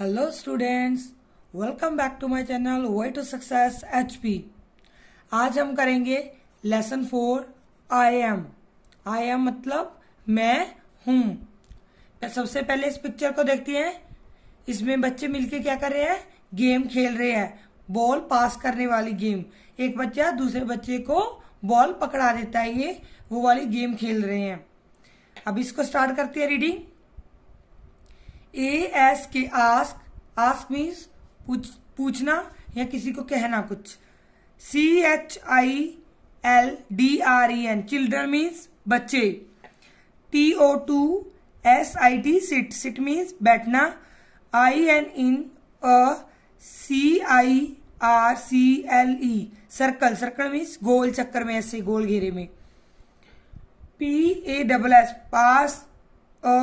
hello students welcome back to my channel way to success HP आज हम करेंगे lesson four I am I am मतलब मैं हूँ सबसे पहले इस पिक्चर को देखते हैं इसमें बच्चे मिलके क्या कर रहे हैं गेम खेल रहे हैं बॉल पास करने वाली गेम एक बच्चा दूसरे बच्चे को बॉल पकड़ा देता है ये वो वाली गेम खेल रहे हैं अब इसको स्टार्ट करते हैं reading A S K ask ask means पूछ पूछना या किसी को कहना कुछ C H I L D R E N children means बच्चे T O to S I T sit sit means बैठना I N in a C I R C L E circle circle means गोल चक्कर में ऐसे गोल घेरे में P A double S pass a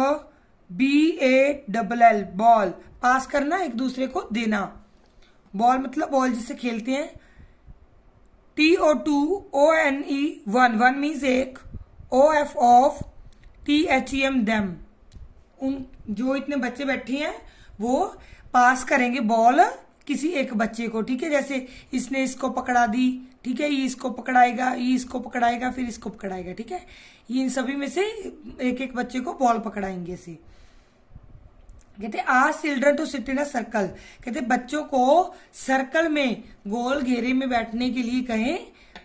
B A double L ball pass करना एक दूसरे को देना बॉल मतलब बॉल जिसे खेलते हैं T O to O N E one one means एक O F of T H E M them उन जो इतने बच्चे बैठे हैं वो पास करेंगे बॉल किसी एक बच्चे को ठीक है जैसे इसने इसको पकड़ा दी ठीक है ये इसको पकड़ाएगा ये इसको पकड़ाएगा फिर इसको पकड़ाएगा ठीक है ये इन सभी में से एक एक बच्चे को बॉल पकड़ाएंगे इसे कहते आज children to sit in circle कहते बच्चों को सर्कल में गोल घेरे में बैठने के लिए कहें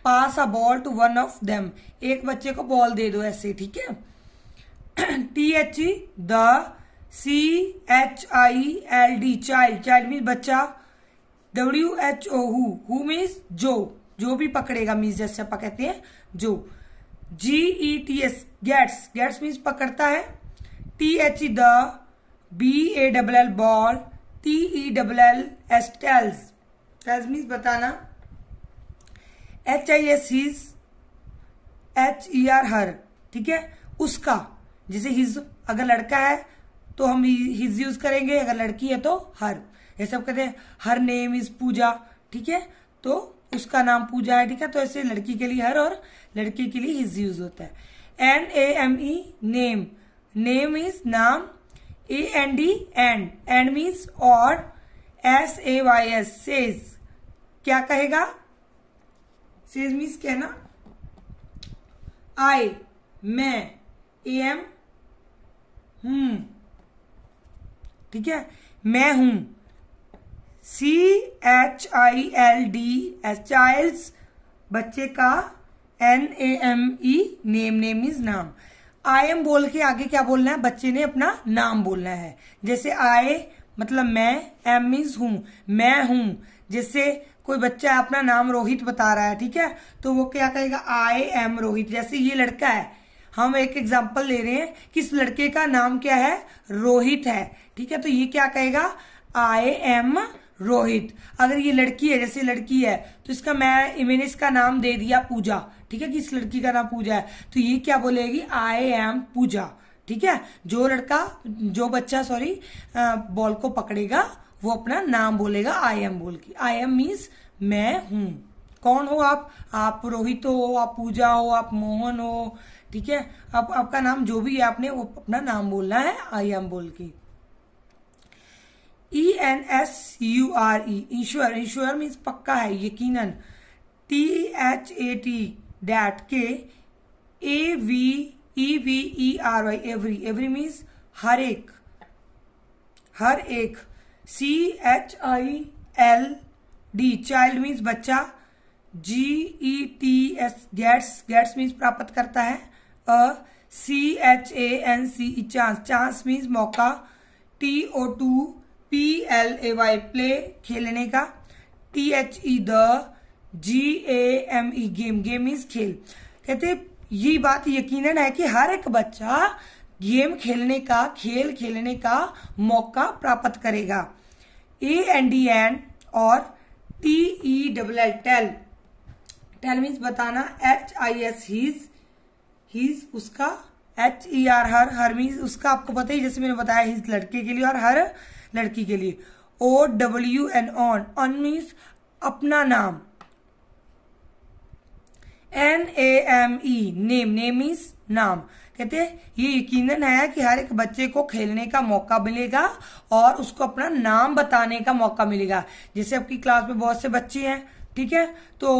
pass a ball to one of them एक बच्चे को बॉल दे दो ऐसे ठीक है T H E the C H I L D child child means बच्चा W H O who means जो जो भी पकड़ेगा मीन्स जैसे आप कहते हैं जो G E T S gets gets means पकड़ता है T H E the B A double L ball T E double L S tells tells means बताना H I S his H E R her ठीक है उसका जैसे his अगर लड़का है तो हम हिज यूज करेंगे अगर लड़की है तो हर ये सब कहते हैं हर नेम इज पूजा ठीक है तो उसका नाम पूजा है ठीक है तो ऐसे लड़की के लिए हर और लड़के के लिए हिज यूज होता है N A M E name name is नाम A N D and and means और S A Y S says क्या कहेगा सेज मीन्स कहना आई मैं ए एम हूं ठीक है मैं हूं C H I L D S child बच्चे का N A M E name name is नाम आई एम बोल के आगे क्या बोलना है बच्चे ने अपना नाम बोलना है जैसे आई मतलब मैं एम मीन्स हूं मैं हूं जैसे कोई बच्चा अपना नाम रोहित बता रहा है ठीक है तो वो क्या कहेगा आई एम रोहित जैसे ये लड़का है हम एक एग्जाम्पल ले रहे हैं कि इस लड़के का नाम क्या है रोहित है ठीक है तो ये क्या कहेगा आई एम रोहित अगर ये लड़की है जैसे लड़की है तो इसका मैं मैंने इसका नाम दे दिया पूजा ठीक है कि इस लड़की का नाम पूजा है तो ये क्या बोलेगी आई एम पूजा ठीक है जो लड़का जो बच्चा सॉरी बॉल को पकड़ेगा वो अपना नाम बोलेगा आई एम बोल के आई एम मीन्स मैं हूं कौन हो आप आप रोहित हो आप पूजा हो आप मोहन हो ठीक है अब आपका नाम जो भी है आपने वो अपना नाम बोलना है आई एम बोल के E N S U R E ईश्वर ईश्वर मीन्स पक्का है यकीनन T H A T that K A V E V E R Y every every means हर एक हर एक C H I L D child means बच्चा G E T S gets gets means प्राप्त करता है A C H A N C E chance chance means मौका T O to P L A Y play खेलने का T H E the G A M E game game is खेल कहते ये बात यकीनन है कि हर एक बच्चा गेम खेलने का खेल खेलने का मौका प्राप्त करेगा ए एन डी एन और T E double L tell tell means बताना H I S his his उसका H E R her her means उसका आपको पता ही जैसे मैंने बताया हिज लड़के के लिए और हर लड़की के लिए O W N own own means अपना नाम N A M E name name is नाम कहते हैं ये यकीनन है कि हर एक बच्चे को खेलने का मौका मिलेगा और उसको अपना नाम बताने का मौका मिलेगा जैसे आपकी क्लास में बहुत से बच्चे हैं ठीक है तो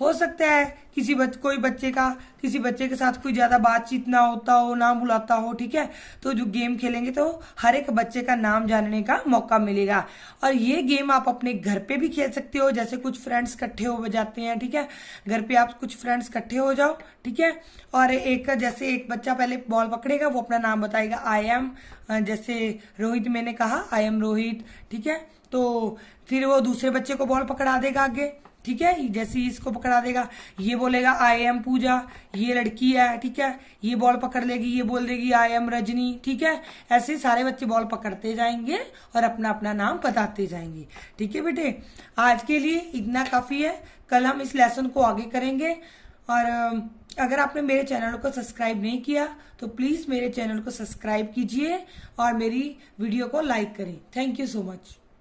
हो सकता है किसी बच, कोई बच्चे का किसी बच्चे के साथ कोई ज्यादा बातचीत ना होता हो ना बुलाता हो ठीक है तो जो गेम खेलेंगे तो हर एक बच्चे का नाम जानने का मौका मिलेगा और ये गेम आप अपने घर पे भी खेल सकते हो जैसे कुछ फ्रेंड्स इकट्ठे हो जाते हैं ठीक है घर पे आप कुछ फ्रेंड्स इकट्ठे हो जाओ ठीक है और एक जैसे एक बच्चा पहले बॉल पकड़ेगा वो अपना नाम बताएगा आई एम जैसे रोहित मैंने कहा आई एम रोहित ठीक है तो फिर वो दूसरे बच्चे को बॉल पकड़ा देगा आगे ठीक है जैसे ही इसको पकड़ा देगा ये बोलेगा आई एम पूजा ये लड़की है ठीक है ये बॉल पकड़ लेगी ये बोल देगी आई एम रजनी ठीक है ऐसे सारे बच्चे बॉल पकड़ते जाएंगे और अपना अपना नाम बताते जाएंगे ठीक है बेटे आज के लिए इतना काफ़ी है कल हम इस लेसन को आगे करेंगे और अगर आपने मेरे चैनल को सब्सक्राइब नहीं किया तो प्लीज़ मेरे चैनल को सब्सक्राइब कीजिए और मेरी वीडियो को लाइक करें थैंक यू सो मच